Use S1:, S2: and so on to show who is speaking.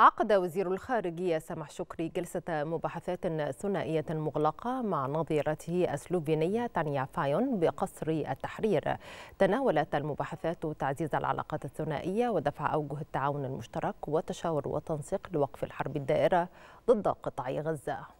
S1: عقد وزير الخارجية سمح شكري جلسة مباحثات ثنائية مغلقة مع نظيرته السلوفينية تانيا فايون بقصر التحرير تناولت المباحثات تعزيز العلاقات الثنائية ودفع أوجه التعاون المشترك والتشاور والتنسيق لوقف الحرب الدائرة ضد قطاع غزة